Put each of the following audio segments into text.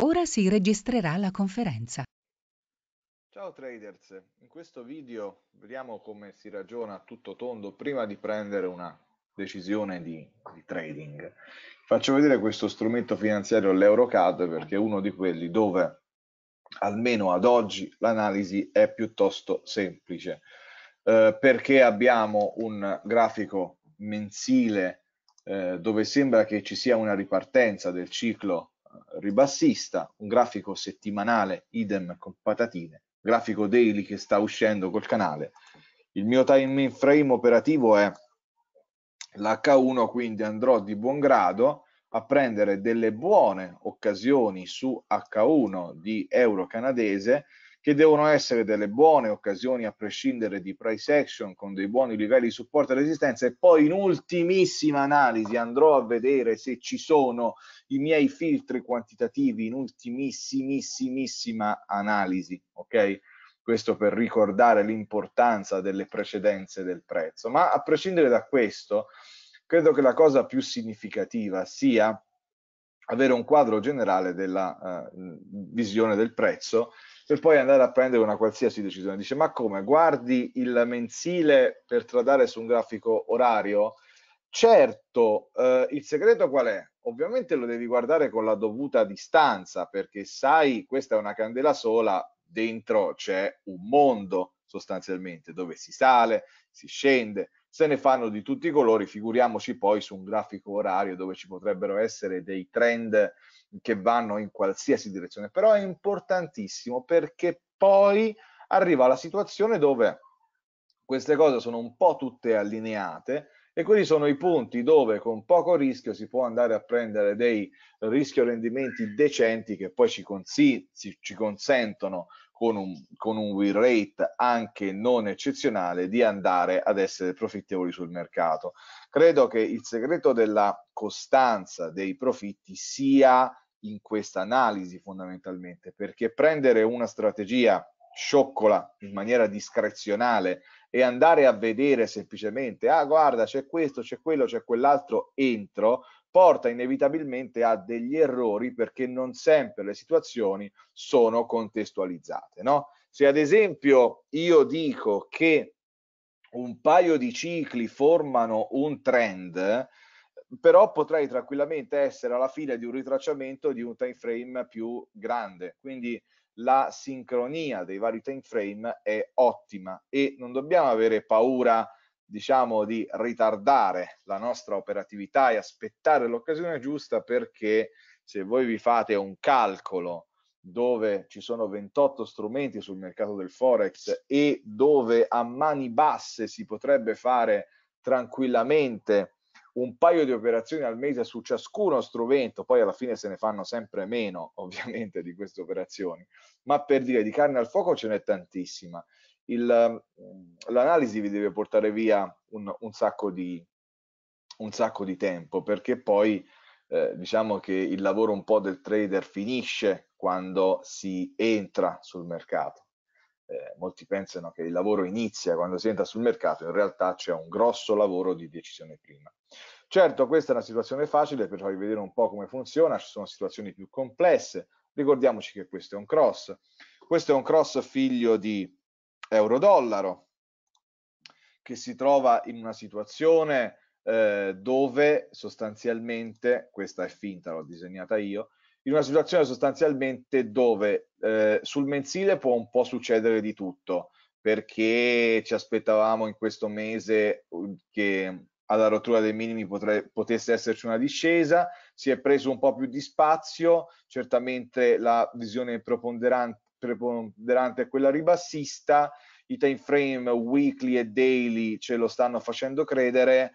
Ora si registrerà la conferenza. Ciao traders, in questo video vediamo come si ragiona a tutto tondo prima di prendere una decisione di, di trading. Faccio vedere questo strumento finanziario, l'Eurocad, perché è uno di quelli dove almeno ad oggi l'analisi è piuttosto semplice, eh, perché abbiamo un grafico mensile eh, dove sembra che ci sia una ripartenza del ciclo ribassista, un grafico settimanale idem con patatine, grafico daily che sta uscendo col canale. Il mio time frame operativo è l'H1, quindi andrò di buon grado a prendere delle buone occasioni su H1 di euro canadese che devono essere delle buone occasioni a prescindere di price action con dei buoni livelli di supporto e resistenza e poi in ultimissima analisi andrò a vedere se ci sono i miei filtri quantitativi in ultimissimissima analisi, ok? Questo per ricordare l'importanza delle precedenze del prezzo, ma a prescindere da questo, credo che la cosa più significativa sia avere un quadro generale della uh, visione del prezzo per poi andare a prendere una qualsiasi decisione. Dice, ma come? Guardi il mensile per tradare su un grafico orario? Certo, eh, il segreto qual è? Ovviamente lo devi guardare con la dovuta distanza, perché sai, questa è una candela sola, dentro c'è un mondo sostanzialmente, dove si sale, si scende, se ne fanno di tutti i colori, figuriamoci poi su un grafico orario dove ci potrebbero essere dei trend che vanno in qualsiasi direzione, però è importantissimo perché poi arriva la situazione dove queste cose sono un po' tutte allineate e quelli sono i punti dove con poco rischio si può andare a prendere dei rischio rendimenti decenti che poi ci, consi- ci consentono con un, con un win rate anche non eccezionale di andare ad essere profittevoli sul mercato. Credo che il segreto della costanza dei profitti sia in questa analisi fondamentalmente, perché prendere una strategia scioccola in maniera discrezionale e andare a vedere semplicemente, ah guarda c'è questo, c'è quello, c'è quell'altro, entro, porta inevitabilmente a degli errori perché non sempre le situazioni sono contestualizzate. No? Se ad esempio io dico che un paio di cicli formano un trend, però potrei tranquillamente essere alla fine di un ritracciamento di un time frame più grande. Quindi la sincronia dei vari time frame è ottima e non dobbiamo avere paura diciamo di ritardare la nostra operatività e aspettare l'occasione giusta perché se voi vi fate un calcolo dove ci sono 28 strumenti sul mercato del forex e dove a mani basse si potrebbe fare tranquillamente un paio di operazioni al mese su ciascuno strumento, poi alla fine se ne fanno sempre meno ovviamente di queste operazioni, ma per dire di carne al fuoco ce n'è tantissima il, mm, l'analisi vi deve portare via un, un, sacco, di, un sacco, di, tempo, perché poi eh, diciamo che il lavoro un po' del trader finisce quando si entra sul mercato. Eh, molti pensano che il lavoro inizia quando si entra sul mercato, in realtà c'è un grosso lavoro di decisione prima. Certo, questa è una situazione facile per farvi vedere un po' come funziona, ci sono situazioni più complesse, ricordiamoci che questo è un cross, questo è un cross figlio di euro-dollaro, che si trova in una situazione eh, dove sostanzialmente, questa è finta, l'ho disegnata io, in una situazione sostanzialmente dove eh, sul mensile può un po' succedere di tutto, perché ci aspettavamo in questo mese uhm, che alla rottura dei minimi potre, potesse esserci una discesa, si è preso un po' più di spazio, certamente la visione preponderante preponderante è quella ribassista, i time frame weekly e daily ce lo stanno facendo credere,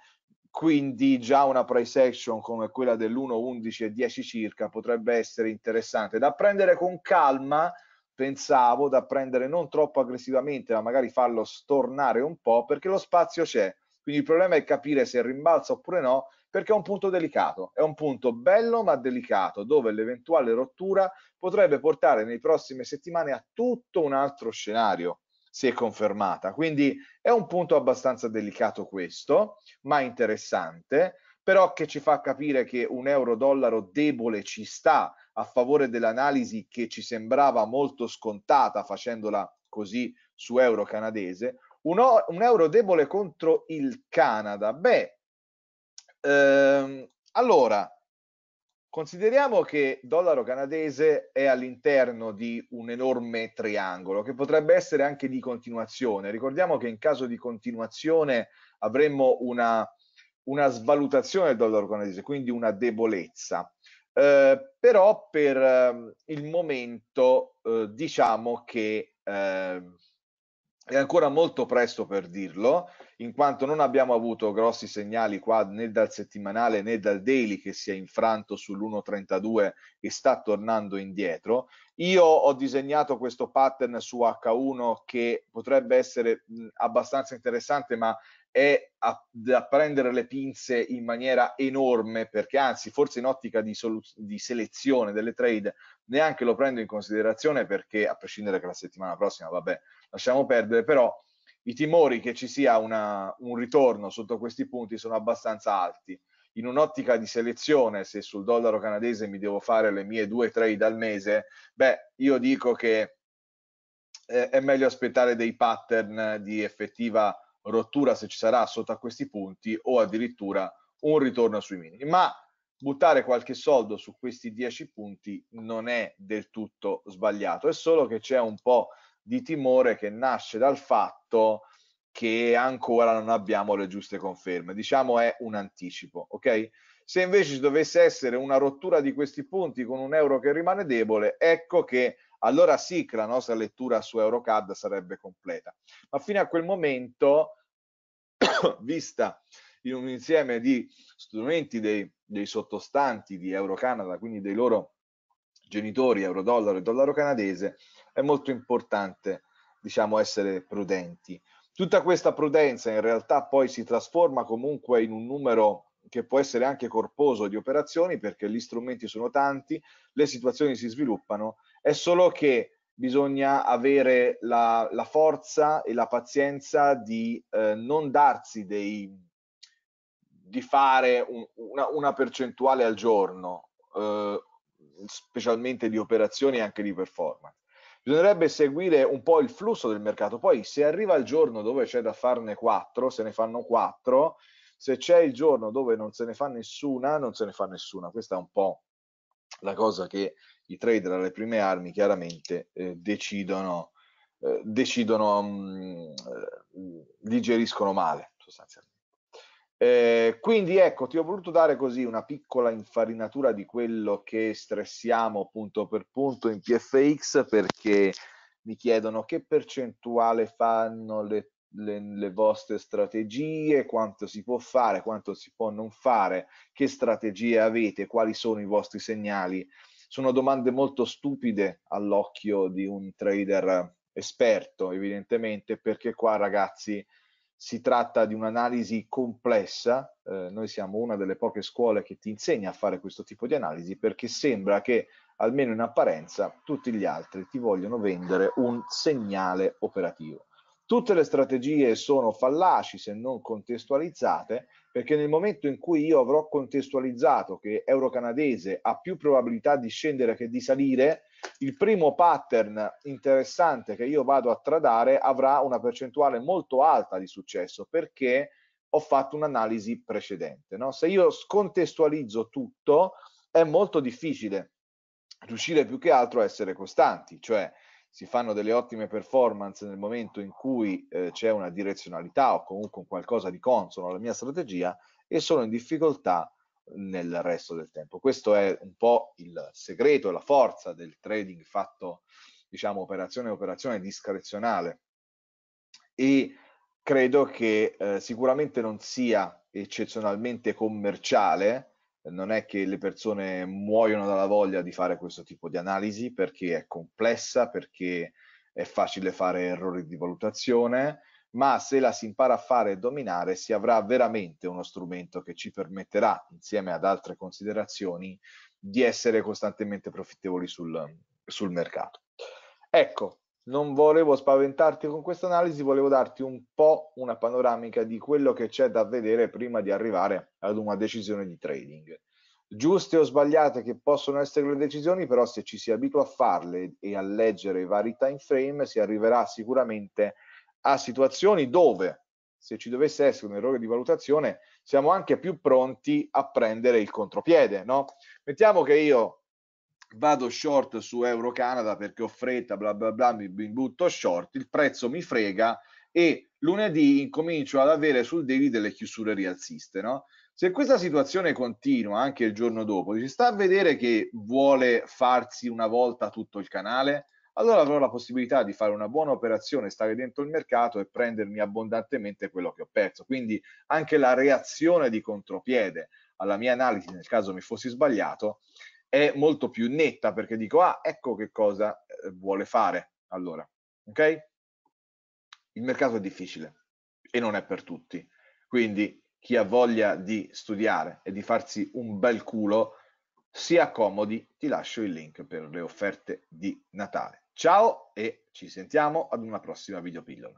quindi già una price action come quella dell'1, 11 e 10 circa potrebbe essere interessante da prendere con calma pensavo da prendere non troppo aggressivamente ma magari farlo stornare un po' perché lo spazio c'è quindi il problema è capire se rimbalza oppure no, perché è un punto delicato, è un punto bello ma delicato, dove l'eventuale rottura potrebbe portare nei prossime settimane a tutto un altro scenario si è confermata. Quindi è un punto abbastanza delicato questo, ma interessante, però che ci fa capire che un euro-dollaro debole ci sta a favore dell'analisi che ci sembrava molto scontata facendola così su euro canadese, un, o- un euro debole contro il Canada. Beh, ehm, allora, Consideriamo che dollaro canadese è all'interno di un enorme triangolo che potrebbe essere anche di continuazione. Ricordiamo che in caso di continuazione avremmo una, una svalutazione del dollaro canadese, quindi una debolezza. Eh, però per eh, il momento eh, diciamo che eh, è ancora molto presto per dirlo, in quanto non abbiamo avuto grossi segnali qua né dal settimanale né dal daily che si è infranto sull'1.32 e sta tornando indietro. Io ho disegnato questo pattern su H1 che potrebbe essere abbastanza interessante, ma è a, da prendere le pinze in maniera enorme perché anzi forse in ottica di, di, selezione delle trade neanche lo prendo in considerazione perché a prescindere che la settimana prossima vabbè lasciamo perdere però i timori che ci sia una, un ritorno sotto questi punti sono abbastanza alti in un'ottica di selezione se sul dollaro canadese mi devo fare le mie due trade al mese beh io dico che eh, è meglio aspettare dei pattern di effettiva rottura se ci sarà sotto a questi punti o addirittura un ritorno sui minimi. Ma buttare qualche soldo su questi 10 punti non è del tutto sbagliato, è solo che c'è un po' di timore che nasce dal fatto che ancora non abbiamo le giuste conferme, diciamo è un anticipo, ok? Se invece ci dovesse essere una rottura di questi punti con un euro che rimane debole, ecco che allora sì che la nostra lettura su Eurocad sarebbe completa. Ma fino a quel momento, vista in un insieme di strumenti dei, dei sottostanti di Eurocanada, quindi dei loro genitori, eurodollaro e dollaro canadese, è molto importante diciamo, essere prudenti. Tutta questa prudenza in realtà poi si trasforma comunque in un numero che può essere anche corposo di operazioni perché gli strumenti sono tanti, le situazioni si sviluppano, è solo che bisogna avere la, la forza e la pazienza di eh, non darsi dei, di fare un, una, una, percentuale al giorno, eh, specialmente di operazioni e anche di performance. Bisognerebbe seguire un po' il flusso del mercato, poi se arriva il giorno dove c'è da farne 4, se ne fanno 4, se c'è il giorno dove non se ne fa nessuna, non se ne fa nessuna. Questa è un po' la cosa che i trader alle prime armi chiaramente eh, decidono, eh, decidono mh, mm, eh, digeriscono male sostanzialmente. Eh, quindi ecco, ti ho voluto dare così una piccola infarinatura di quello che stressiamo punto per punto in PFX perché mi chiedono che percentuale fanno le le, le, vostre strategie, quanto si può fare, quanto si può non fare, che strategie avete, quali sono i vostri segnali. Sono domande molto stupide all'occhio di un trader esperto, evidentemente, perché qua ragazzi si tratta di un'analisi complessa, eh, noi siamo una delle poche scuole che ti insegna a fare questo tipo di analisi perché sembra che almeno in apparenza tutti gli altri ti vogliono vendere un segnale operativo. Tutte le strategie sono fallaci se non contestualizzate, perché nel momento in cui io avrò contestualizzato che euro canadese ha più probabilità di scendere che di salire, il primo pattern interessante che io vado a tradare avrà una percentuale molto alta di successo, perché ho fatto un'analisi precedente. No? Se io scontestualizzo tutto, è molto difficile riuscire più che altro a essere costanti, cioè si fanno delle ottime performance nel momento in cui eh, c'è una direzionalità o comunque qualcosa di consono alla mia strategia e sono in difficoltà nel resto del tempo. Questo è un po' il segreto e la forza del trading fatto, diciamo, operazione a operazione discrezionale. E credo che eh, sicuramente non sia eccezionalmente commerciale, non è che le persone muoiono dalla voglia di fare questo tipo di analisi perché è complessa, perché è facile fare errori di valutazione, ma se la si impara a fare e dominare si avrà veramente uno strumento che ci permetterà, insieme ad altre considerazioni, di essere costantemente profittevoli sul, sul mercato. Ecco, non volevo spaventarti con questa analisi, volevo darti un po' una panoramica di quello che c'è da vedere prima di arrivare ad una decisione di trading. Giuste o sbagliate che possono essere le decisioni, però se ci si abitua a farle e a leggere i vari time frame si arriverà sicuramente a situazioni dove se ci dovesse essere un errore di valutazione siamo anche più pronti a prendere il contropiede, no? Mettiamo che io vado short su Euro Canada perché ho fretta, bla bla bla, mi, mi butto short, il prezzo mi frega e lunedì incomincio ad avere sul daily delle chiusure rialziste, no? Se questa situazione continua anche il giorno dopo, si sta a vedere che vuole farsi una volta tutto il canale, allora avrò la possibilità di fare una buona operazione, stare dentro il mercato e prendermi abbondantemente quello che ho perso. Quindi anche la reazione di contropiede alla mia analisi, nel caso mi fossi sbagliato, è molto più netta perché dico, ah, ecco che cosa eh, vuole fare. Allora, ok? Il mercato è difficile e non è per tutti. Quindi chi ha voglia di studiare e di farsi un bel culo, si accomodi, ti lascio il link per le offerte di Natale. Ciao e ci sentiamo ad una prossima videopillola.